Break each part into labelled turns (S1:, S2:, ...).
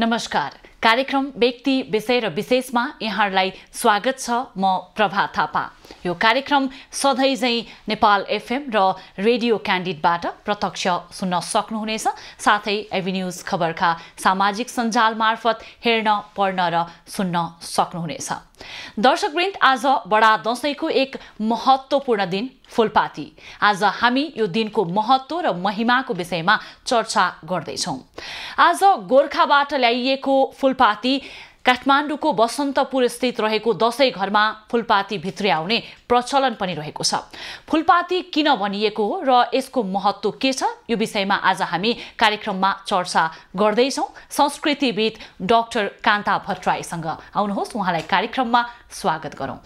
S1: नमस्कार कार्यक्रम व्यक्ति विषय र विशेषमा यहाँहरूलाई स्वागत छ म प्रभा थापा यो कार्यक्रम सधैँ झैँ नेपाल एफएम र रेडियो क्यान्डिडबाट प्रत्यक्ष सुन्न सक्नुहुनेछ साथै एभिन्युज खबरका सामाजिक सञ्जाल मार्फत हेर्न पढ्न र सुन्न सक्नुहुनेछ दर्शकवृन्द आज बडा दसैँको एक महत्त्वपूर्ण दिन फुलपाती आज हामी यो दिनको महत्त्व र महिमाको विषयमा चर्चा गर्दैछौँ आज गोर्खाबाट ल्याइएको फुलपाती काठमाडौँको बसन्तपुर स्थित रहेको दसैँ घरमा फुलपाती भित्री आउने प्रचलन पनि रहेको छ फुलपाती किन भनिएको हो र यसको महत्त्व के छ यो विषयमा आज हामी कार्यक्रममा चर्चा गर्दैछौँ संस्कृतिविद डाक्टर कान्ता भट्टराईसँग आउनुहोस् उहाँलाई कार्यक्रममा स्वागत गरौँ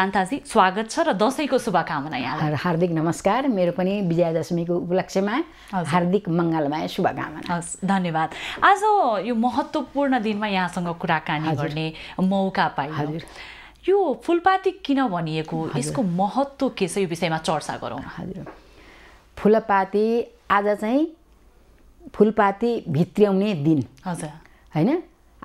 S1: कान्ताजी स्वागत छ र दसैँको
S2: शुभकामना यहाँ हार्दिक नमस्कार मेरो पनि विजयादशमीको उपलक्ष्यमा हार्दिक मङ्गलमय शुभकामना हस् धन्यवाद
S1: आज यो महत्त्वपूर्ण दिनमा यहाँसँग कुराकानी गर्ने मौका पाएँ यो फुलपाती किन भनिएको यसको महत्त्व के छ यो विषयमा चर्चा गरौँ हजुर
S2: फुलपाती आज चाहिँ फुलपाती भित्र्याउने दिन हजुर होइन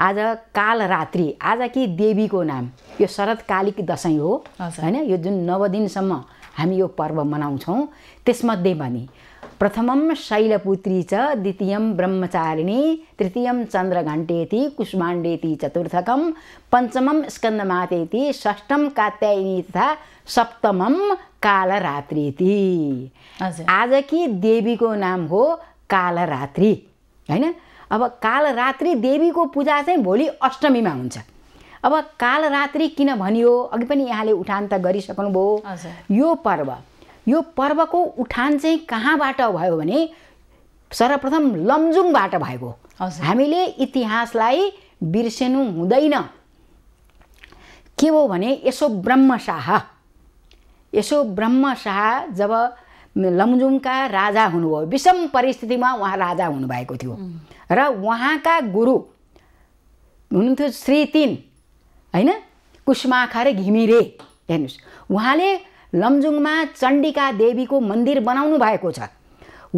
S2: आज कालरात्रि आज कि देवीको नाम यो शरदकालिक दसैँ हो होइन यो जुन नव दिनसम्म हामी यो पर्व मनाउँछौँ त्यसमध्ये भने प्रथमम शैलपुत्री च द्वितीयं ब्रह्मचारिणी तृतीयं चन्द्रघण्टेति कुष्माण्डेति चतुर्थकं पञ्चमं स्कन्दमातेति षष्ठम कात्यायिनी तथा सप्तमं कालरात्रिति आजकी देवीको नाम हो कालरात्री होइन अब कालरात्री देवीको पूजा चाहिँ भोलि अष्टमीमा हुन्छ अब कालरात्री किन भनियो अघि पनि यहाँले उठान त गरिसक्नुभयो यो पर्व यो पर्वको उठान चाहिँ कहाँबाट भयो भने सर्वप्रथम लमजुङबाट भएको हामीले इतिहासलाई बिर्सेनु हुँदैन के हो भने यसो ब्रह्मशाह यसो ब्रह्मशाह जब लमजुङका राजा हुनुभयो विषम परिस्थितिमा उहाँ राजा हुनुभएको थियो र उहाँका गुरु हुनुहुन्थ्यो श्री तिन होइन कुष्माखा र घिमिरे हेर्नुहोस् उहाँले लमजुङमा चण्डिका देवीको मन्दिर बनाउनु भएको छ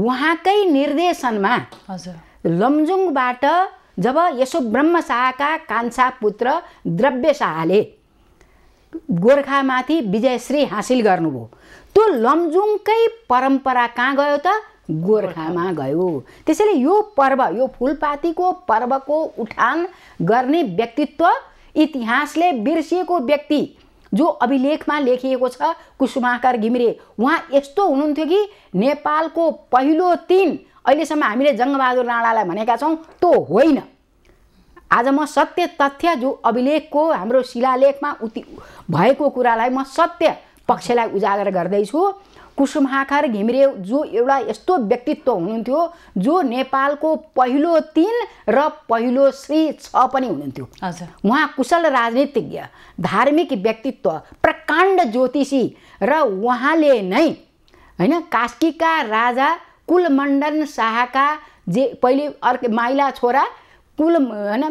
S2: उहाँकै निर्देशनमा लमजुङबाट जब यसो ब्रह्म शाहका कान्छा पुत्र द्रव्य शाहले गोर्खामाथि विजयश्री हासिल गर्नुभयो त्यो लमजुङकै परम्परा कहाँ गयो त गोर्खामा गयो त्यसैले यो पर्व यो फुलपातीको पर्वको उठान गर्ने व्यक्तित्व इतिहासले बिर्सिएको व्यक्ति जो अभिलेखमा लेखिएको छ कुसुमाकार घिमिरे उहाँ यस्तो हुनुहुन्थ्यो कि नेपालको पहिलो तिन अहिलेसम्म हामीले जङ्गबहादुर राणालाई भनेका छौँ त्यो होइन आज म सत्य तथ्य जो अभिलेखको हाम्रो शिलालेखमा उति भएको कुरालाई म सत्य पक्षलाई उजागर गर्दैछु कुसुमाखा र घिमिरे जो एउटा यस्तो व्यक्तित्व हुनुहुन्थ्यो जो नेपालको पहिलो तिन र पहिलो श्री छ पनि हुनुहुन्थ्यो उहाँ कुशल राजनीतिज्ञ धार्मिक व्यक्तित्व प्रकाण्ड ज्योतिषी र उहाँले नै होइन कास्कीका राजा कुलमण्डन शाहका जे पहिले अर्के माइला छोरा कुल होइन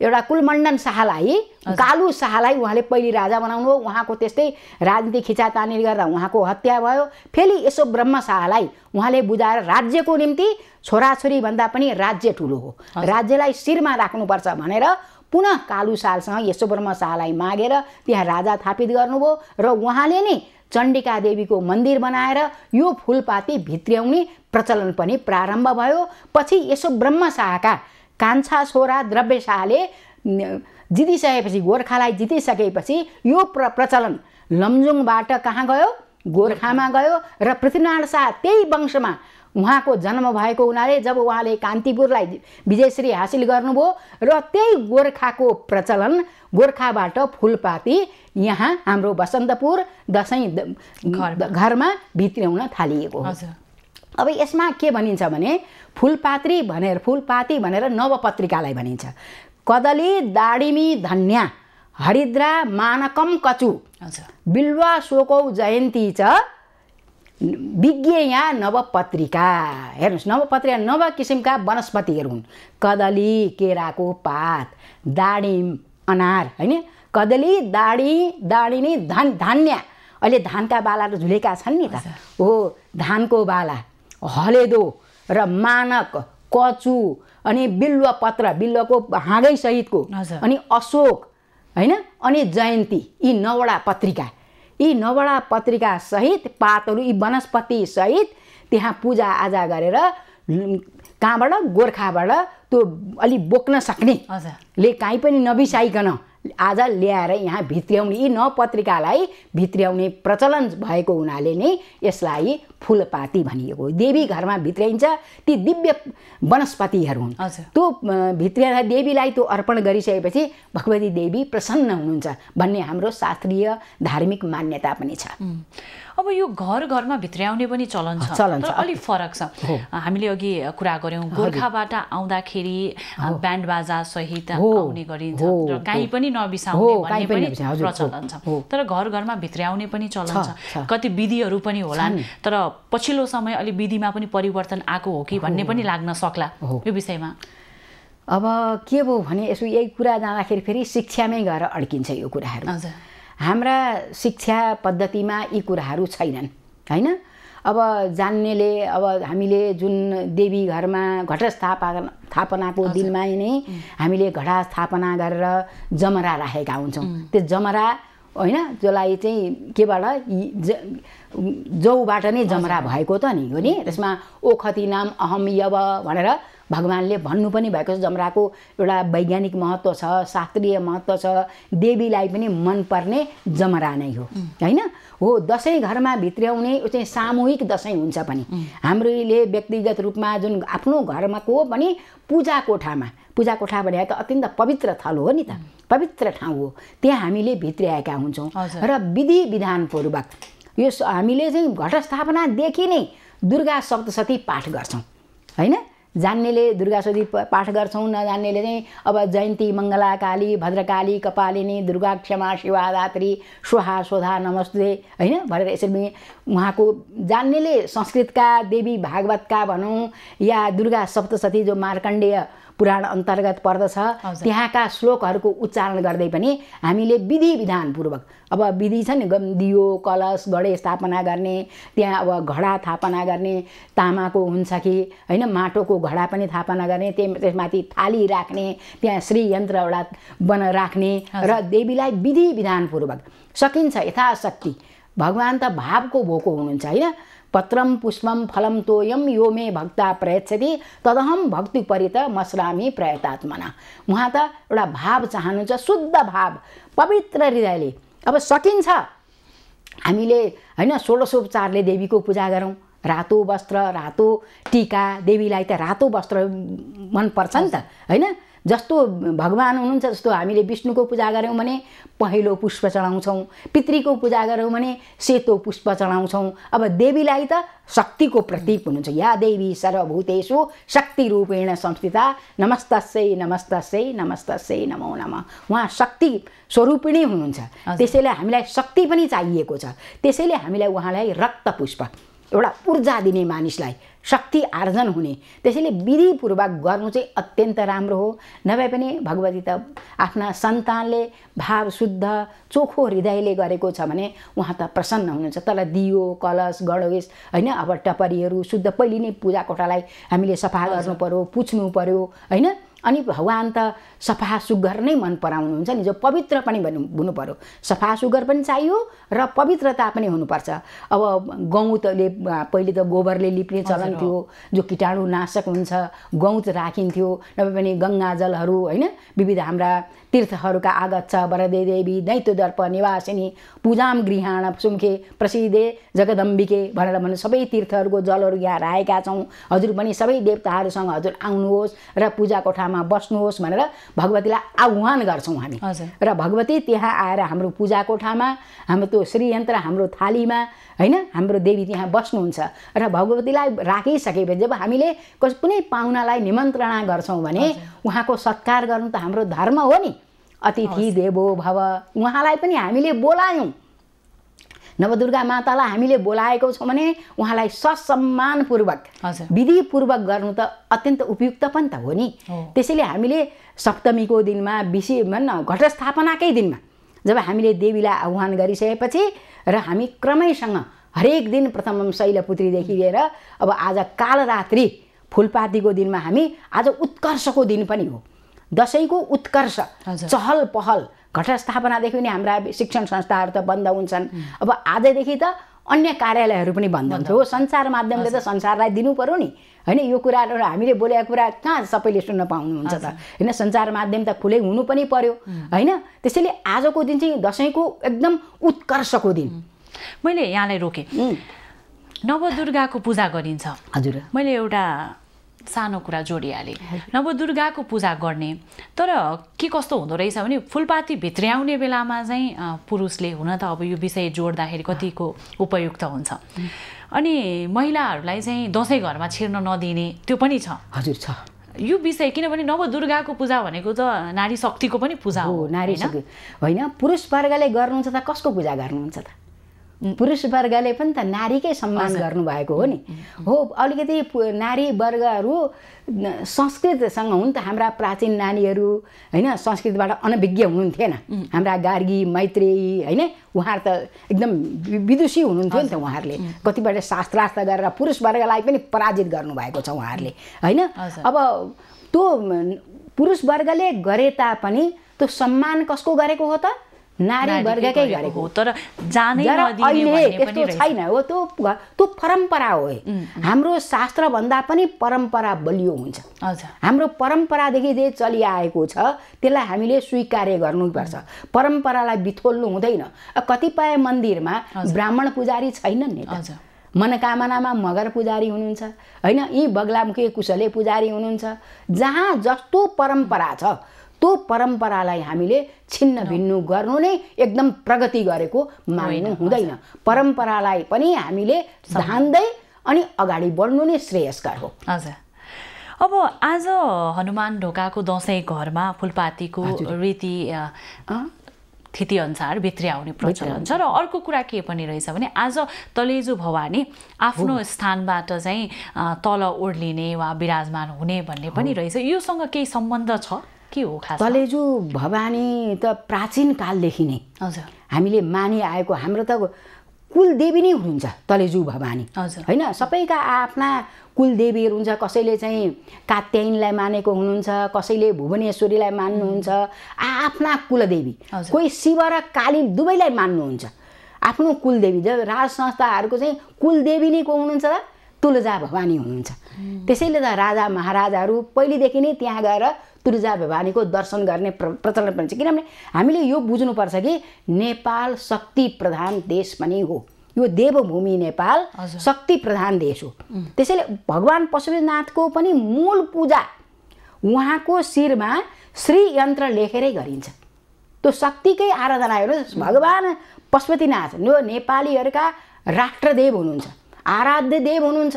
S2: एउटा कुलमण्डन शाहलाई कालु शाहलाई उहाँले पहिले राजा बनाउनु हो उहाँको त्यस्तै राजनीति खिचातानी गर्दा उहाँको हत्या भयो फेरि यसो ब्रह्म शाहलाई उहाँले बुझाएर राज्यको निम्ति छोराछोरीभन्दा पनि राज्य ठुलो हो राज्यलाई शिरमा राख्नुपर्छ भनेर पुनः कालु शाहसँग यसो ब्रह्म शाहलाई मागेर त्यहाँ राजा थापित गर्नुभयो र उहाँले नै चण्डिका देवीको मन्दिर बनाएर यो फुलपाती भित्र्याउने प्रचलन पनि प्रारम्भ भयो पछि यसो ब्रह्म शाहका कान्छा छोरा द्रव्य शाहले जितिसकेपछि गोर्खालाई जितिसकेपछि यो प्र प्रचलन लमजुङबाट कहाँ गयो गोर्खामा गयो र पृथ्वीनारायण शाह त्यही वंशमा उहाँको जन्म भएको हुनाले जब उहाँले कान्तिपुरलाई विजयश्री हासिल गर्नुभयो र त्यही गोर्खाको प्रचलन गोर्खाबाट फुलपाती यहाँ हाम्रो बसन्तपुर दसैँ घरमा भित्र्याउन थालिएको हजुर अब यसमा के भनिन्छ भने फुलपात्री भनेर फुलपाती भनेर नवपत्रिकालाई भनिन्छ कदली दाडिमी धन्या हरिद्रा मानकम कचु बिल्वा सोकौ जयन्ती छ विज्ञया नवपत्रिका हेर्नुहोस् नवपत्रिका नव किसिमका वनस्पतिहरू हुन् कदली केराको पात दाडिम अनार होइन कदली दाडी दाडिनी धन धान्या अहिले धानका बालाहरू झुलेका छन् नि त हो धानको बाला हलेदो र मानक कचु अनि बिल्वपत्र बिल्वको सहितको अनि अशोक होइन अनि जयन्ती यी नवडा पत्रिका यी नवडा पत्रिका सहित पातहरू यी वनस्पति सहित त्यहाँ आजा गरेर कहाँबाट गोर्खाबाट त्यो अलि बोक्न सक्ने ले काहीँ पनि नबिसाइकन आज ल्याएर यहाँ भित्र्याउने यी नपत्रिकालाई भित्र्याउने प्रचलन भएको हुनाले नै यसलाई फुलपाती भनिएको देवी घरमा भित्र्याइन्छ ती दिव्य वनस्पतिहरू हुन् त्यो भित्र देवीलाई त्यो अर्पण गरिसकेपछि भगवती देवी प्रसन्न हुनुहुन्छ भन्ने हाम्रो शास्त्रीय धार्मिक मान्यता पनि छ
S1: अब यो घर घरमा भित्र्याउने पनि चलन छ तर अलिक फरक छ हामीले अघि कुरा गऱ्यौँ गोर्खाबाट आउँदाखेरि ब्यान्ड बाजा सहित आउने गरिन्छ काहीँ पनि नबिसाउने भन्ने पनि प्रचलन छ तर घर घरमा भित्र्याउने पनि चलन छ कति विधिहरू पनि होला तर पछिल्लो समय अलिक विधिमा पनि परिवर्तन आएको हो कि भन्ने पनि लाग्न सक्ला यो विषयमा
S2: अब के भयो भने यसो यही कुरा जाँदाखेरि फेरि शिक्षामै गएर अड्किन्छ यो कुराहरू हाम्रा शिक्षा पद्धतिमा यी कुराहरू छैनन् होइन अब जान्नेले अब हामीले जुन देवी घरमा घटस्थापा स्थापनाको दिनमा नै हामीले घटा स्थापना गरेर जमरा राखेका हुन्छौँ त्यो जमरा होइन जसलाई चाहिँ केबाट जौबाट नै जमरा भएको त नि हो नि त्यसमा ओखति नाम अहम यव भनेर भगवान्ले भन्नु पनि भएको छ जमराको एउटा वैज्ञानिक महत्त्व छ शास्त्रीय महत्त्व छ देवीलाई पनि मनपर्ने जमरा नै हो होइन हो दसैँ घरमा भित्र्याउने यो चाहिँ सामूहिक दसैँ हुन्छ पनि हाम्रोले व्यक्तिगत रूपमा जुन आफ्नो घरमा को पनि पूजा कोठामा पूजा कोठा भने त अत्यन्त पवित्र थल हो नि त पवित्र ठाउँ हो त्यहाँ हामीले भित्र्याएका हुन्छौँ र विधि विधानपूर्वक यो हामीले चाहिँ घटस्थापनादेखि नै दुर्गा सप्तशती पाठ गर्छौँ होइन जान्नेले दुर्गा दुर्गासोधी पाठ गर्छौँ नजान्नेले चाहिँ अब जयन्ती मङ्गला काली भद्रकाली कपालिनी दुर्गा क्षमा शिवाधात्री सुहा सोधा नमस्ते होइन भनेर यसरी उहाँको जान्नेले संस्कृतका देवी भागवतका भनौँ या दुर्गा सप्तशती जो मार्कण्डेय पुराण अन्तर्गत पर्दछ त्यहाँका श्लोकहरूको उच्चारण गर्दै पनि हामीले विधि विधानपूर्वक अब विधि छ नि दियो कलश गडे स्थापना गर्ने त्यहाँ अब घडा थापना गर्ने तामाको हुन्छ कि होइन माटोको घडा पनि थापना गर्ने त्यही त्यसमाथि थाली राख्ने त्यहाँ श्री यन्त्र एउटा बन राख्ने र देवीलाई विधि विधानपूर्वक सकिन्छ यथाशक्ति भगवान् त भावको भोको हुनुहुन्छ होइन पत्रम पुष्पम फलम तोयम यो मे भक्ता प्रयच्छति तदहम भक्तिपरित मसरामी प्रयतात्मना उहाँ त एउटा भाव चाहनुहुन्छ शुद्ध भाव पवित्र हृदयले अब सकिन्छ हामीले होइन षोडशोपचारले देवीको पूजा गरौँ रातो वस्त्र रातो टिका देवीलाई त रातो वस्त्र मनपर्छ नि त होइन जस्तो भगवान् हुनुहुन्छ जस्तो हामीले विष्णुको पूजा गऱ्यौँ भने पहेँलो पुष्प चढाउँछौँ पितृको पूजा गऱ्यौँ भने सेतो पुष्प चढाउँछौँ अब देवीलाई त शक्तिको प्रतीक हुनुहुन्छ या देवी सर्वभूतेषु शक्ति रूपेण संस्थिता नमस्तस्यै नमस्तस्यै नमस्तस्यै नमो नम उहाँ शक्ति स्वरूपिणी हुनुहुन्छ त्यसैले हामीलाई शक्ति पनि चाहिएको छ त्यसैले हामीलाई उहाँलाई रक्त पुष्प एउटा ऊर्जा दिने मानिसलाई शक्ति आर्जन हुने त्यसैले विधिपूर्वक गर्नु चाहिँ अत्यन्त राम्रो हो नभए पनि भगवती त आफ्ना सन्तानले भाव शुद्ध चोखो हृदयले गरेको छ भने उहाँ त प्रसन्न हुनुहुन्छ तल दियो कलश गणवेश होइन अब टपरीहरू शुद्ध पहिले नै पूजा कोठालाई हामीले सफा गर्नु पऱ्यो पुछ्नु पऱ्यो होइन अनि भगवान् त सफा सुग्घर नै मन पराउनुहुन्छ नि जो पवित्र पनि भन्नु हुनु पऱ्यो सफा सुग्घर पनि चाहियो र पवित्रता पनि हुनुपर्छ अब गौतले पहिले त गोबरले लिप्ने चलन थियो जो कीटाणुनाशक हुन्छ गौत राखिन्थ्यो नभए पनि गङ्गाजलहरू होइन विविध हाम्रा तीर्थहरूका आगत छ वरदे देवी दैत्य दर्प निवासिनी पूजाम गृहाण सुम्खे प्रसिद्धे जगदम्बिके भनेर भने सबै तीर्थहरूको जलहरू यहाँ राखेका छौँ हजुर पनि सबै देवताहरूसँग हजुर आउनुहोस् र पूजा कोठामा बस्नुहोस् भनेर भगवतीलाई आह्वान गर्छौँ हामी र भगवती त्यहाँ आएर हाम्रो पूजा कोठामा हाम्रो त्यो श्रीयन्त्र हाम्रो थालीमा होइन हाम्रो देवी त्यहाँ बस्नुहुन्छ र भगवतीलाई राखिसकेपछि जब हामीले कुनै पाहुनालाई निमन्त्रणा गर्छौँ भने उहाँको सत्कार गर्नु त हाम्रो धर्म हो नि अतिथि देवो भव उहाँलाई पनि हामीले बोलायौँ नवदुर्गा मातालाई हामीले बोलाएको छौँ भने उहाँलाई ससम्मानपूर्वक विधिपूर्वक गर्नु त अत्यन्त उपयुक्त पनि त हो नि त्यसैले हामीले सप्तमीको दिनमा विशेष भन्न घटस्थापनाकै दिनमा जब हामीले देवीलाई आह्वान गरिसकेपछि र हामी क्रमैसँग हरेक दिन प्रथम शैलपुत्रीदेखि लिएर अब आज कालरात्रि फुलपातीको दिनमा हामी आज उत्कर्षको दिन पनि हो दसैँको उत्कर्ष चहल पहल घटस्थापनादेखि नै हाम्रा शिक्षण संस्थाहरू त बन्द हुन्छन् अब आजदेखि त अन्य कार्यालयहरू पनि बन्द हुन्थ्यो हो सञ्चार माध्यमले त संसारलाई दिनु पऱ्यो नि होइन यो कुरा हामीले बोलेको कुरा कहाँ सबैले सुन्न पाउनुहुन्छ त होइन सञ्चार माध्यम त खुलै हुनु पनि पर्यो होइन त्यसैले आजको दिन चाहिँ दसैँको एकदम उत्कर्षको दिन मैले यहाँलाई रोकेँ
S1: नवदुर्गाको पूजा गरिन्छ हजुर मैले एउटा सानो कुरा जोडिहाले नवदुर्गाको पूजा गर्ने तर के कस्तो हुँदो रहेछ भने फुलपाती भित्र्याउने बेलामा चाहिँ पुरुषले हुन त अब यो विषय जोड्दाखेरि कतिको उपयुक्त हुन्छ अनि महिलाहरूलाई चाहिँ दसैँ घरमा छिर्न नदिने त्यो पनि छ हजुर छ यो विषय किनभने नवदुर्गाको पूजा भनेको त नारी शक्तिको पनि पूजा हो नारी
S2: होइन पुरुष वर्गले गर्नुहुन्छ त कसको पूजा गर्नुहुन्छ त पुरुष वर्गले पनि त नारीकै सम्मान गर्नुभएको हो नि हो अलिकति नारी वर्गहरू संस्कृतसँग हुन् त हाम्रा प्राचीन नानीहरू होइन संस्कृतबाट अनभिज्ञ हुनुहुन्थेन हाम्रा गार्गी मैत्रेयी होइन उहाँहरू त एकदम विदुषी हुनुहुन्थ्यो नि त उहाँहरूले कतिपय शास्त्रार्थ गरेर पुरुष वर्गलाई पनि पराजित गर्नुभएको छ उहाँहरूले होइन अब त्यो पुरुष वर्गले गरे तापनि त्यो सम्मान कसको गरेको हो त नारी वर्गकै गरेको हो
S1: तर जानै अहिले यस्तो छैन
S2: हो त्यो त्यो परम्परा हो हाम्रो शास्त्रभन्दा पनि परम्परा बलियो हुन्छ हाम्रो परम्परादेखि जे चलिआएको छ त्यसलाई हामीले स्वीकार गर्नुपर्छ परम्परालाई बिथोल्नु हुँदैन कतिपय मन्दिरमा ब्राह्मण पुजारी छैनन् नि मनकामनामा मगर पुजारी हुनुहुन्छ होइन यी बगलामुखी कुशले पुजारी हुनुहुन्छ जहाँ जस्तो परम्परा छ त्यो परम्परालाई हामीले छिन्न भिन्नु गर्नु नै एकदम प्रगति गरेको मान्नु हुँदैन परम्परालाई पनि हामीले धान्दै अनि अगाडि बढ्नु नै श्रेयस्कर हो हजुर
S1: अब आज हनुमान ढोकाको दसैँ घरमा फुलपातीको रीति स्थितिअनुसार भित्री आउने प्रचलन छ र अर्को कुरा के पनि रहेछ भने आज तलेजु भवानी आफ्नो स्थानबाट चाहिँ तल ओर्लिने वा विराजमान हुने भन्ने पनि रहेछ योसँग केही सम्बन्ध छ के हो खास तलेजु
S2: भवानी त प्राचीन कालदेखि नै हजुर हामीले मानिआएको हाम्रो त कुलदेवी नै हुनुहुन्छ तलेजु भवानी हजुर होइन सबैका आफ्ना कुलदेवीहरू हुन्छ कसैले चाहिँ कात्यायनलाई मानेको हुनुहुन्छ कसैले भुवनेश्वरीलाई मान्नुहुन्छ आआफ्ना आफ्ना कुलदेवी कोही शिव र काली दुवैलाई मान्नुहुन्छ आफ्नो कुलदेवी जब राज संस्थाहरूको चाहिँ कुलदेवी नै को हुनुहुन्छ तुलजा भवानी हुनुहुन्छ त्यसैले त राजा महाराजाहरू पहिलेदेखि नै त्यहाँ गएर तुलजा भवानीको दर्शन गर्ने प्र प्रचलन पनि छ किनभने हामीले यो बुझ्नुपर्छ कि नेपाल शक्ति प्रधान देश पनि हो यो देवभूमि नेपाल शक्ति प्रधान देश हो त्यसैले भगवान् पशुपतिनाथको पनि मूल पूजा उहाँको शिरमा श्रीयन्त्र लेखेरै गरिन्छ त्यो शक्तिकै आराधना हेर्नुहोस् भगवान् पशुपतिनाथ यो नेपालीहरूका राष्ट्रदेव हुनुहुन्छ आराध्य देव हुनुहुन्छ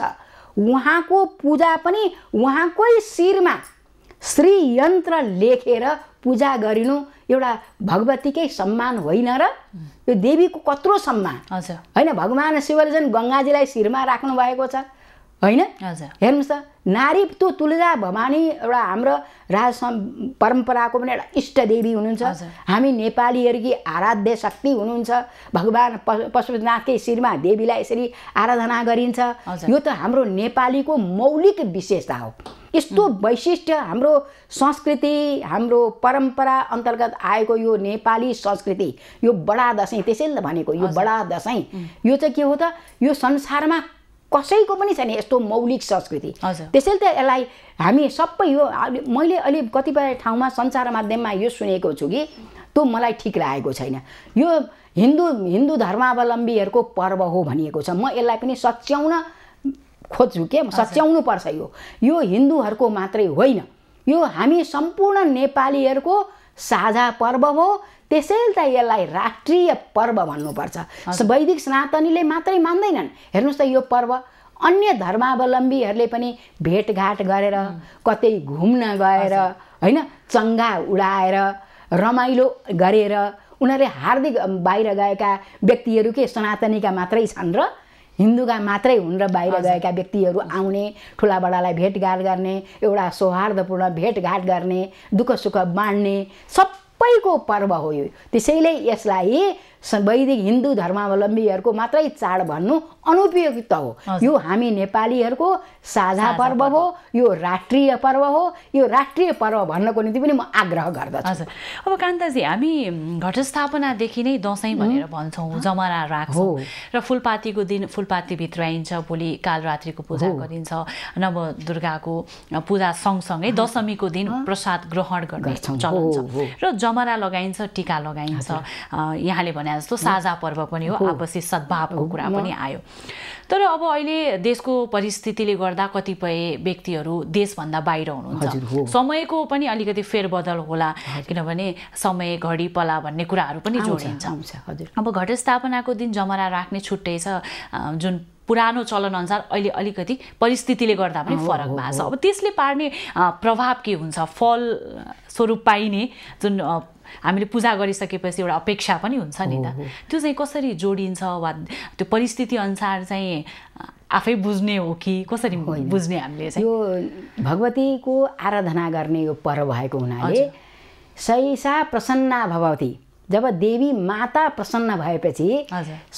S2: उहाँको पूजा पनि उहाँकै शिरमा यन्त्र लेखेर पूजा गरिनु एउटा भगवतीकै सम्मान होइन र यो देवीको कत्रो सम्मान हजुर होइन भगवान् शिवले झन् गङ्गाजीलाई शिरमा राख्नु भएको छ होइन हेर्नुहोस् त नारी त्यो तुलजा भवानी एउटा हाम्रो राज परम्पराको पनि एउटा इष्टदेवी हुनुहुन्छ हामी नेपालीहरूकी आराध्य शक्ति हुनुहुन्छ भगवान् पशुपतिनाथकै शिरमा देवीलाई यसरी आराधना गरिन्छ यो त हाम्रो नेपालीको मौलिक विशेषता हो यस्तो वैशिष्ट्य हाम्रो संस्कृति हाम्रो परम्परा अन्तर्गत आएको यो नेपाली संस्कृति यो बडा दसैँ त्यसैले त भनेको यो बडा दसैँ यो चाहिँ के हो त यो संसारमा कसैको पनि छैन यस्तो मौलिक संस्कृति त्यसैले त यसलाई हामी सबै यो मैले अलि कतिपय ठाउँमा सञ्चार माध्यममा यो सुनेको छु कि त्यो मलाई ठिक लागेको छैन यो हिन्दू हिन्दू धर्मावलम्बीहरूको पर्व हो भनिएको छ म यसलाई पनि सच्याउन खोज्छु के सच्याउनु पर्छ यो यो हिन्दूहरूको मात्रै होइन यो हामी सम्पूर्ण नेपालीहरूको साझा पर्व हो त्यसैले त यसलाई राष्ट्रिय पर्व भन्नुपर्छ वैदिक सनातनीले मात्रै मान्दैनन् हेर्नुहोस् त यो पर्व अन्य धर्मावलम्बीहरूले पनि भेटघाट गरेर कतै घुम्न गएर होइन चङ्गा उडाएर रमाइलो गरेर उनीहरूले हार्दिक बाहिर गएका व्यक्तिहरू के सनातनीका मात्रै छन् र हिन्दूका मात्रै हुन् र बाहिर गएका व्यक्तिहरू आउने ठुलाबडालाई भेटघाट गर्ने एउटा सौहार्दपूर्ण भेटघाट गर्ने दुःख सुख बाँड्ने सब सबैको पर्व हो यो त्यसैले यसलाई वैदिक हिन्दू धर्मावलम्बीहरूको मात्रै चाड भन्नु अनुपयुक्त हो यो हामी नेपालीहरूको साझा पर्व हो यो राष्ट्रिय पर्व हो यो राष्ट्रिय पर्व भन्नको निम्ति पनि म आग्रह गर्दछु
S1: अब कान्ताजी हामी घटस्थापनादेखि नै दसैँ भनेर भन्छौँ जमरा राख्छौँ र फुलपातीको दिन फुलपाती आइन्छ भोलि कालरात्रिको पूजा गरिन्छ नवदुर्गाको पूजा सँगसँगै दशमीको दिन प्रसाद ग्रहण गर्ने चलन छ र जमरा लगाइन्छ टिका लगाइन्छ यहाँले भने भने जस्तो साझा पर्व पनि हो आपसी सद्भावको कुरा पनि आयो तर अब अहिले देशको परिस्थितिले गर्दा कतिपय व्यक्तिहरू देशभन्दा बाहिर हुनुहुन्छ समयको पनि अलिकति फेरबदल होला किनभने समय घडी पला भन्ने कुराहरू पनि जोडिन्छ अब घटस्थापनाको दिन जमरा राख्ने छुट्टै छ जुन पुरानो चलनअनुसार अहिले अलिकति परिस्थितिले गर्दा पनि फरक भएको छ अब त्यसले पार्ने प्रभाव के हुन्छ फल स्वरूप पाइने जुन हामीले पूजा गरिसकेपछि एउटा अपेक्षा पनि हुन्छ नि त त्यो चाहिँ कसरी जोडिन्छ वा त्यो परिस्थिति अनुसार चाहिँ आफै बुझ्ने हो कि
S2: कसरी बुझ्ने हामीले चाहिँ यो
S1: भगवतीको
S2: आराधना गर्ने यो पर्व भएको हुनाले सैसा प्रसन्न भगवती जब देवी माता प्रसन्न भएपछि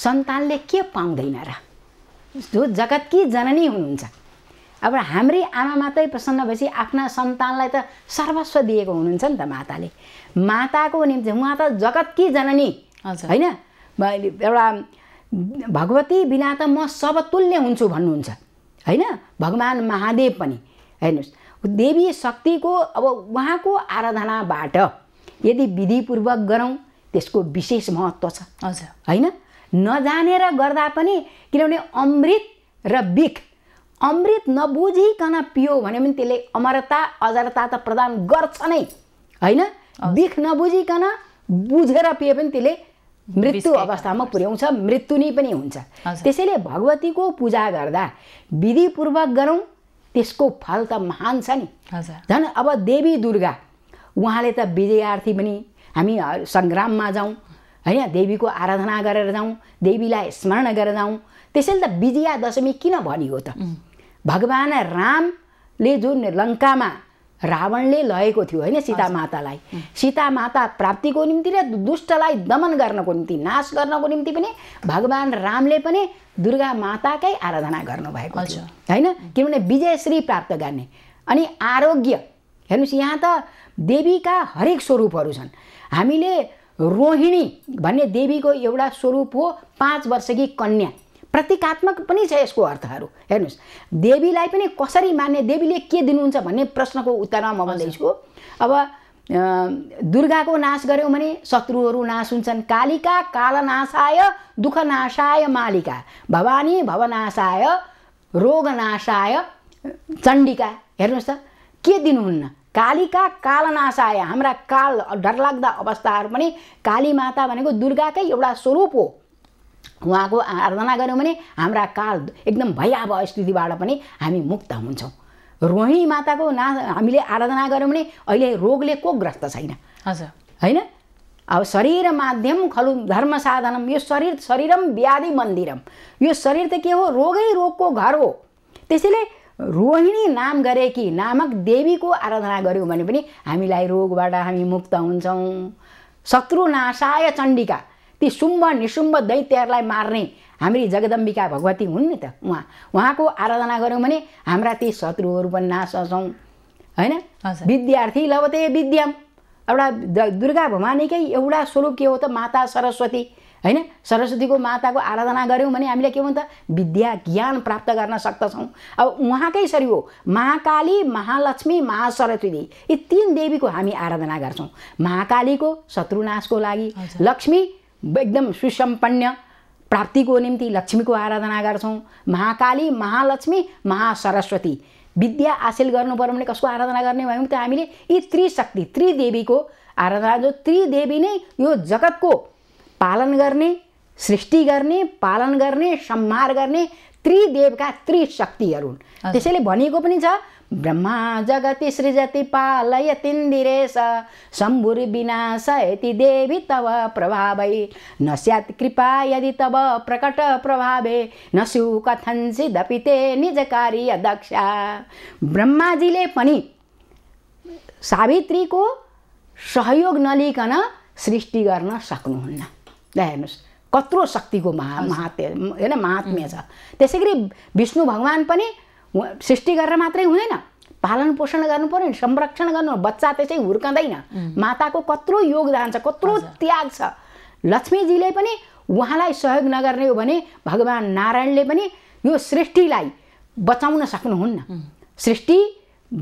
S2: सन्तानले के पाउँदैन र जो जगतकी जननी हुनुहुन्छ अब हाम्रै आमा मात्रै प्रसन्न भएपछि आफ्ना सन्तानलाई त सर्वस्व दिएको हुनुहुन्छ नि त माताले माताको निम्ति उहाँ त जगतकी जननी होइन एउटा भगवती बिना त म सबतुल्य हुन्छु भन्नुहुन्छ होइन भगवान् महादेव पनि हेर्नुहोस् देवी शक्तिको अब उहाँको आराधनाबाट यदि विधिपूर्वक गरौँ त्यसको विशेष महत्त्व छ हजुर होइन नजानेर गर्दा पनि किनभने अमृत र बिख अमृत नबुझिकन पियो भने पनि त्यसले अमरता अजरता त प्रदान गर्छ नै होइन बिख नबुझिकन बुझेर पिए पनि त्यसले मृत्यु अवस्थामा पुर्याउँछ मृत्यु नै पनि हुन्छ त्यसैले भगवतीको पूजा गर्दा विधिपूर्वक गरौँ त्यसको फल त महान छ नि झन् अब देवी दुर्गा उहाँले त विजयार्थी पनि हामी सङ्ग्राममा जाउँ होइन देवीको आराधना गरेर जाउँ देवीलाई स्मरण गरेर जाउँ त्यसैले त विजया दशमी किन भनियो त भगवान् रामले जुन लङ्कामा रावणले लगेको थियो होइन सीता मातालाई सीता माता प्राप्तिको निम्ति र दुष्टलाई दमन गर्नको निम्ति नाश गर्नको निम्ति पनि भगवान् रामले पनि दुर्गा माताकै आराधना गर्नुभएको थियो होइन किनभने विजयश्री प्राप्त गर्ने अनि आरोग्य हेर्नुहोस् यहाँ त देवीका हरेक स्वरूपहरू छन् हामीले रोहिणी भन्ने देवीको एउटा स्वरूप हो पाँच वर्षकी कन्या प्रतीकात्मक पनि छ यसको अर्थहरू हेर्नुहोस् देवीलाई पनि कसरी मान्ने देवीले के दिनुहुन्छ भन्ने प्रश्नको उत्तरमा म भन्दैछु अब दुर्गाको नाश गऱ्यौँ भने शत्रुहरू नाश हुन्छन् कालिका कालनाशाय दुःखनाशाय मालिका भवानी भवनाशाय रोगनाशाय चण्डिका हेर्नुहोस् त के दिनुहुन्न कालीका कालनाशाय हाम्रा काल डरलाग्दा अवस्थाहरू पनि काली माता भनेको दुर्गाकै एउटा स्वरूप हो उहाँको आराधना गऱ्यौँ भने हाम्रा काल एकदम भयावह स्थितिबाट पनि हामी मुक्त हुन्छौँ रोहिणी माताको ना हामीले आराधना गऱ्यौँ भने अहिले रोगले को ग्रस्त छैन हजुर होइन अब शरीर माध्यम खलु धर्म साधनम यो शरीर शरीरम व्याधि मन्दिरम यो शरीर त के हो रोगै रोगको घर हो त्यसैले रोहिणी नाम गरेकी नामक देवीको आराधना गऱ्यौँ भने पनि हामीलाई रोगबाट हामी मुक्त हुन्छौँ शत्रु नासाय चण्डिका ती शुम्भ निशुम्भ दैत्यहरूलाई मार्ने हाम्री जगदम्बिका भगवती हुन् नि त उहाँ उहाँको आराधना गऱ्यौँ भने हाम्रा ती शत्रुहरू पनि नाश हँछौँ होइन विद्यार्थी लभते विद्याम एउटा दुर्गा भवानीकै एउटा स्वरूप के हो त माता सरस्वती होइन सरस्वतीको माताको आराधना गऱ्यौँ भने हामीले के भन्छ विद्या ज्ञान प्राप्त गर्न सक्दछौँ अब उहाँकै सरी हो महाकाली महालक्ष्मी महासरस्वती यी तिन देवीको हामी आराधना गर्छौँ महाकालीको शत्रुनाशको लागि लक्ष्मी एकदम सुसम्पन्न प्राप्तिको निम्ति लक्ष्मीको आराधना गर्छौँ महाकाली महालक्ष्मी महासरस्वती विद्या हासिल गर्नु पऱ्यो भने कसको आराधना गर्ने भयौँ त हामीले यी त्रिशक्ति त्रिदेवीको आराधना जो त्रिदेवी नै यो जगतको पालन गर्ने सृष्टि गर्ने पालन गर्ने सम्हार गर्ने त्रिदेवका त्रिशक्तिहरू हुन् त्यसैले भनिएको पनि छ ब्रह्मा जगति सृजति पालय तिन्दिरेश शम्भुर विनाश यति देवी तव प्रभावै न स्यात् कृपा यदि तव प्रकट प्रभावे न सु कथञ्चिदपि ते निज कार्य दक्षा ब्रह्माजीले पनि सावित्रीको सहयोग नलिकन सृष्टि गर्न सक्नुहुन्न ल हेर्नुहोस् कत्रो शक्तिको महा महात्य होइन महात्म्य छ त्यसै गरी विष्णु भगवान् पनि सृष्टि गरेर मात्रै हुँदैन पालन पोषण गर्नु पऱ्यो नि संरक्षण गर्नु बच्चा त्यसै हुर्कँदैन माताको कत्रो योगदान छ कत्रो त्याग छ लक्ष्मीजीले पनि उहाँलाई सहयोग नगर्ने हो भने भगवान् नारायणले पनि यो सृष्टिलाई बचाउन सक्नुहुन्न सृष्टि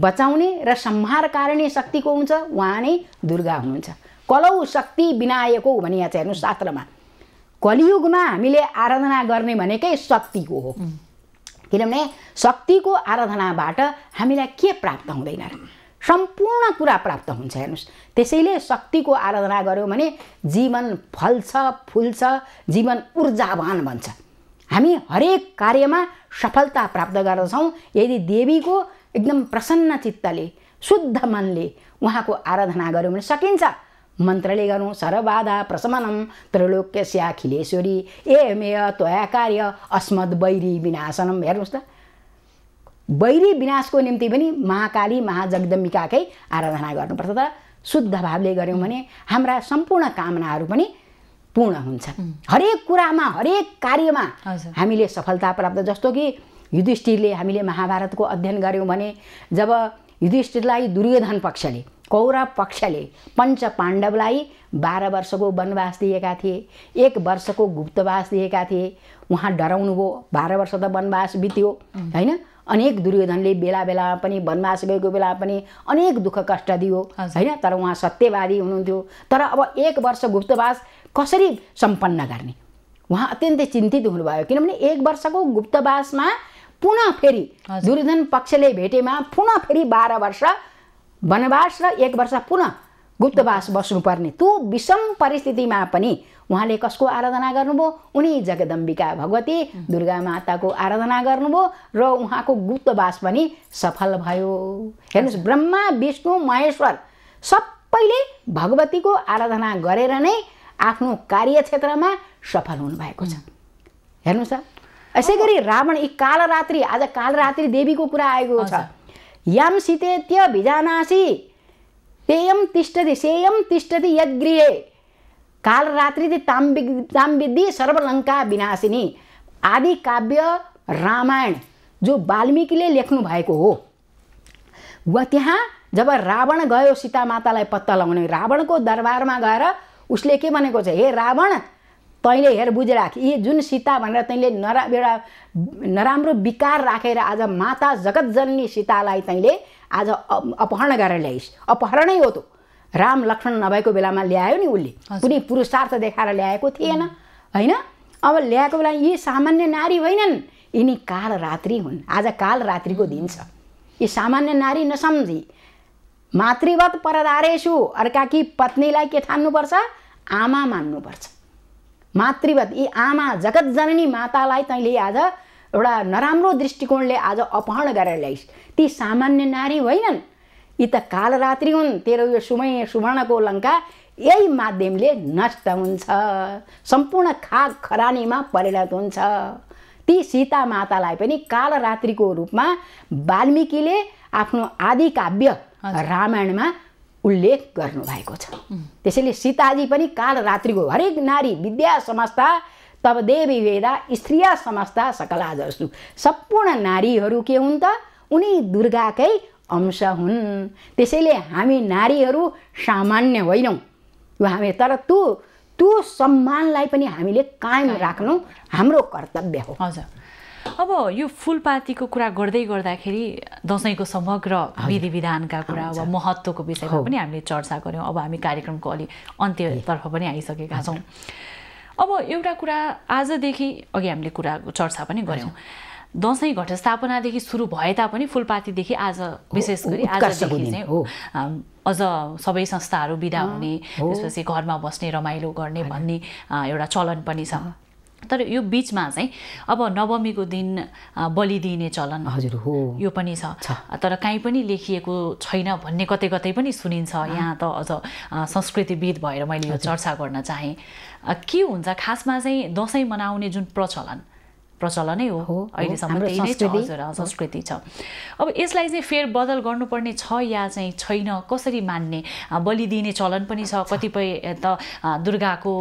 S2: बचाउने र सम्हार कारणीय शक्तिको हुन्छ उहाँ नै दुर्गा हुनुहुन्छ कलौ शक्ति बिनाएको भनिया छ चाहिँ हेर्नु शास्त्रमा कलियुगमा हामीले आराधना गर्ने भनेकै शक्तिको हो किनभने शक्तिको आराधनाबाट हामीलाई के प्राप्त हुँदैन सम्पूर्ण कुरा प्राप्त हुन्छ हेर्नुहोस् त्यसैले शक्तिको आराधना गऱ्यौँ भने जीवन फल्छ फुल्छ जीवन ऊर्जावान भन्छ हामी हरेक कार्यमा सफलता प्राप्त गर्दछौँ यदि देवीको एकदम प्रसन्न चित्तले शुद्ध मनले उहाँको आराधना गऱ्यौँ भने सकिन्छ मन्त्रले गरौँ सर्वबाधा प्रशमनम स्याखिलेश्वरी ए मेय त्वया कार्य अस्मद बैरी विनाशनम हेर्नुहोस् त बैरी विनाशको निम्ति पनि महाकाली महाजगदम्बिकाकै आराधना गर्नुपर्छ त शुद्ध भावले गऱ्यौँ भने हाम्रा सम्पूर्ण कामनाहरू पनि पूर्ण हुन्छ हरेक कुरामा हरेक कार्यमा हामीले सफलता प्राप्त जस्तो कि युधिष्ठिरले हामीले महाभारतको अध्ययन गऱ्यौँ भने जब युधिष्ठिरलाई दुर्योधन पक्षले कौरव पक्षले पञ्च पाण्डवलाई बाह्र वर्षको वनवास दिएका थिए एक वर्षको गुप्तवास दिएका थिए उहाँ डराउनुभयो बाह्र वर्ष त वनवास बित्यो होइन अनेक दुर्योधनले बेला बेलामा पनि वनवास गएको बेला पनि अनेक दुःख कष्ट दियो होइन तर उहाँ सत्यवादी हुनुहुन्थ्यो तर अब एक वर्ष गुप्तवास कसरी सम्पन्न गर्ने उहाँ अत्यन्तै चिन्तित हुनुभयो किनभने एक वर्षको गुप्तवासमा पुनः फेरि दुर्योधन पक्षले भेटेमा पुनः फेरि बाह्र वर्ष वनवास र एक वर्ष पुनः गुप्तवास बस्नुपर्ने त्यो विषम परिस्थितिमा पनि उहाँले कसको आराधना गर्नुभयो उनी जगदम्बिका भगवती दुर्गा माताको आराधना गर्नुभयो र उहाँको गुप्तवास पनि सफल भयो हेर्नुहोस् ब्रह्मा विष्णु महेश्वर सबैले भगवतीको आराधना गरेर नै आफ्नो कार्यक्षेत्रमा सफल हुनुभएको छ हेर्नुहोस् त यसै गरी रावण यी कालरात्रि आज कालरात्रि देवीको कुरा आएको छ सितेत्य विजानासि तेयम तिष्ठति सेयम तिष्ठति यद्गृहे कालरात्रि ताम्बि ताम्बिद्धि सर्वलङ्का विनाशिनी आदि काव्य रामायण जो वाल्मीकिले लेख्नु भएको हो वा त्यहाँ जब रावण गयो सीता मातालाई पत्ता लगाउने रावणको दरबारमा गएर उसले के भनेको छ हे रावण तैँले हेर बुझेर राख यी जुन सीता भनेर तैँले नरा एउटा नराम्रो विकार राखेर आज माता जगत जननी सीतालाई तैँले आज अपहरण गरेर ल्याइस् अपहरणै हो त राम लक्ष्मण नभएको बेलामा ल्यायो नि उसले कुनै पुरुषार्थ देखाएर ल्याएको थिएन होइन अब ल्याएको बेला यी सामान्य नारी होइनन् यिनी काल रात्रि हुन् आज काल रात्रिको दिन छ यी सामान्य नारी नसम्झी मातृवत अर्का कि पत्नीलाई के ठान्नुपर्छ आमा मान्नुपर्छ मातृवत यी आमा जगत जननी मातालाई तैँले आज एउटा नराम्रो दृष्टिकोणले आज अपहरण गरेर ल्याइस् ती सामान्य नारी होइनन् यी त कालरात्रि हुन् तेरो यो सुमय सुवर्णको लङ्का यही माध्यमले नष्ट हुन्छ सम्पूर्ण खाग खरानीमा परिणत हुन्छ ती सीता मातालाई पनि कालरात्रिको रूपमा वाल्मिकीले आफ्नो आदि काव्य रामायणमा उल्लेख गर्नुभएको छ त्यसैले सीताजी पनि कालरात्रिको हरेक नारी विद्या समस्ता तब देवी वेदा स्त्रीय समस्ता सकला जस्तु सम्पूर्ण नारीहरू के हुन् त उनी दुर्गाकै अंश हुन् त्यसैले हामी नारीहरू सामान्य होइनौँ यो हामी तर तु त्यो सम्मानलाई पनि हामीले कायम राख्नु हाम्रो कर्तव्य हो हजुर
S1: अब यो फुलपातीको कुरा गर्दै गर्दाखेरि दसैँको समग्र विधि विधानका कुरा अब महत्त्वको विषयमा पनि हामीले चर्चा गऱ्यौँ अब हामी कार्यक्रमको अलि अन्त्यतर्फ पनि आइसकेका छौँ अब एउटा कुरा आजदेखि अघि हामीले कुरा चर्चा पनि गऱ्यौँ दसैँ घटस्थापनादेखि सुरु भए तापनि फुलपातीदेखि आज विशेष गरी आजदेखि चाहिँ अझ सबै संस्थाहरू बिदा हुने त्यसपछि घरमा बस्ने रमाइलो गर्ने भन्ने एउटा चलन पनि छ तर यो बिचमा चाहिँ अब नवमीको दिन बलिदिने चलन हजुर हो यो पनि छ तर काहीँ पनि लेखिएको छैन भन्ने कतै कतै पनि सुनिन्छ यहाँ त अझ संस्कृतिविद भएर मैले यो चर्चा गर्न चाहेँ के हुन्छ खासमा चाहिँ दसैँ मनाउने जुन प्रचलन प्रचलनै हो अहिलेसम्म त्यही नै छ हजुर संस्कृति छ अब यसलाई चाहिँ बदल गर्नुपर्ने छ या चाहिँ छैन कसरी मान्ने बलिदिने चलन पनि छ कतिपय त दुर्गाको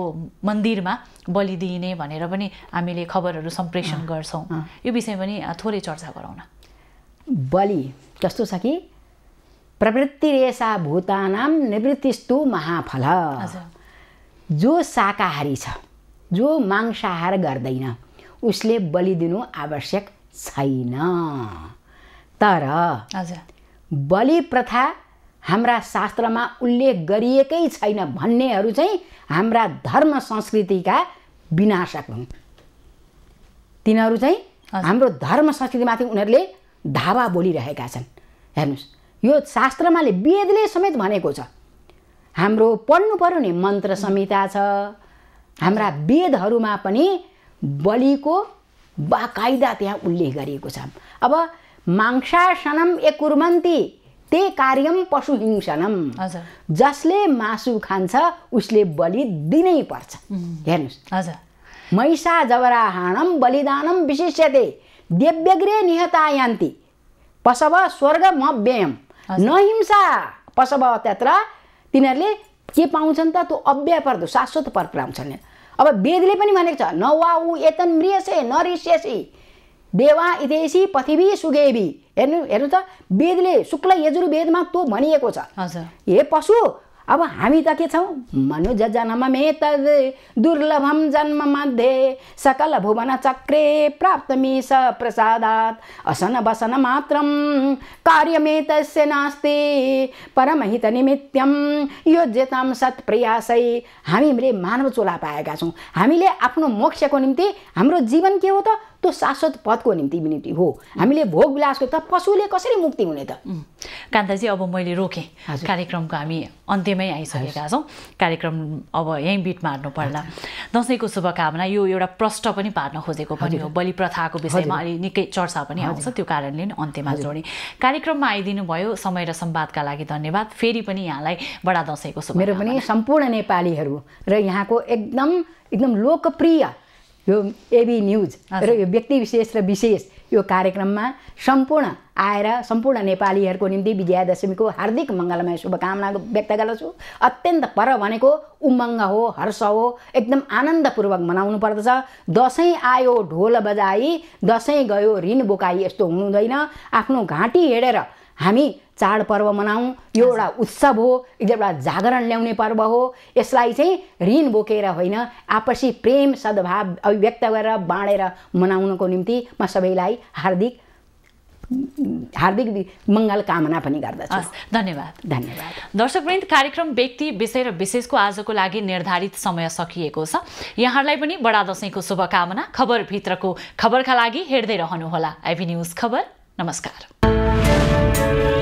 S1: मन्दिरमा बलिदिने भनेर पनि हामीले खबरहरू सम्प्रेषण गर्छौँ यो विषय पनि थोरै चर्चा गरौँ
S2: न बलि कस्तो छ कि प्रवृत्ति रेसा भूतानाम निवृत्तिस्तु महाफल जो शाकाहारी छ जो मांसाहार गर्दैन उसले बलिदिनु आवश्यक छैन तर बलि प्रथा हाम्रा शास्त्रमा उल्लेख गरिएकै छैन भन्नेहरू चाहिँ हाम्रा धर्म संस्कृतिका विनाशक हुन् तिनीहरू चाहिँ हाम्रो धर्म संस्कृतिमाथि उनीहरूले धावा बोलिरहेका छन् हेर्नुहोस् यो शास्त्रमाले वेदले समेत भनेको छ हाम्रो पढ्नु पऱ्यो नि मन्त्र संहिता छ हाम्रा वेदहरूमा पनि बलिको बाकायदा त्यहाँ उल्लेख गरिएको छ अब मांसासनम ए ते कार्यम पशुहिंसनम जसले मासु खान्छ उसले बलि दिनै पर्छ हेर्नुहोस् मैसा जवराहाणम बलिदानम विशिष्यते देव्यग्रे निहता यान्ति पशव स्वर्ग म व्ययम न हिंसा पशव त्यत्र तिनीहरूले के पाउँछन् त त्यो अव्यय पर्दो शाश्वत पर पाउँछन् अब वेदले पनि भनेको छ न ऊ एतन मृयसे नरिस्यसी देवा इदेशी पृथ्वी सुगेवी हेर्नु हेर्नु त वेदले शुक्ल यजुर्वेदमा तँ भनिएको छ हे पशु अब हामी त के छौँ मनुज जन्म दुर्लभम जन्म मध्ये सकल भुवन चक्रे प्राप्त मिस प्रसादात असन बसन मात्रम कार्यमेतस्य नास्ति परमहित निमित्तम योज्यताम सत्प्रयासै हामीले मानव चोला पाएका छौँ हामीले आफ्नो मोक्षको निम्ति हाम्रो जीवन के हो त त्यो शाश्वत पदको निम्ति विनिति हो हामीले भोग विलासको त पशुले कसरी मुक्ति हुने त कान्ताजी अब
S1: मैले रोकेँ कार्यक्रमको हामी अन्त्यमै आइसकेका छौँ कार्यक्रम अब यहीँ बिट मार्नु पर्ला दसैँको शुभकामना यो एउटा प्रष्ट पनि पार्न खोजेको पनि हो बलि प्रथाको विषयमा अलि निकै चर्चा पनि आउँछ त्यो कारणले नै अन्त्यमा जोडेँ कार्यक्रममा आइदिनु भयो समय र सम्वादका लागि धन्यवाद फेरि पनि यहाँलाई बडा दसैँको शुभ मेरो
S2: पनि सम्पूर्ण नेपालीहरू र यहाँको एकदम एकदम लोकप्रिय यो एबी न्युज र यो व्यक्ति विशेष र विशेष यो कार्यक्रममा सम्पूर्ण आएर सम्पूर्ण नेपालीहरूको निम्ति विजयादशमीको हार्दिक मङ्गलमय शुभकामना व्यक्त गर्दछु अत्यन्त पर भनेको उमङ्ग हो हर्ष हो एकदम आनन्दपूर्वक मनाउनु पर्दछ दसैँ आयो ढोल बजाई दसैँ गयो ऋण बोकाई यस्तो हुनुहुँदैन आफ्नो घाँटी हेडेर हामी चाडपर्व मनाउँ यो एउटा उत्सव हो यो एउटा जागरण ल्याउने पर्व हो यसलाई चाहिँ ऋण बोकेर होइन आपसी प्रेम सद्भाव अभिव्यक्त गरेर बाँडेर मनाउनको निम्ति म सबैलाई हार्दिक हार्दिक मङ्गल कामना पनि गर्दछु धन्यवाद धन्यवाद
S1: दर्शकवृन्द कार्यक्रम व्यक्ति विषय र विशेषको आजको लागि निर्धारित समय सकिएको छ यहाँहरूलाई पनि बडा दसैँको शुभकामना खबरभित्रको खबरका लागि हेर्दै रहनुहोला एभी न्युज खबर नमस्कार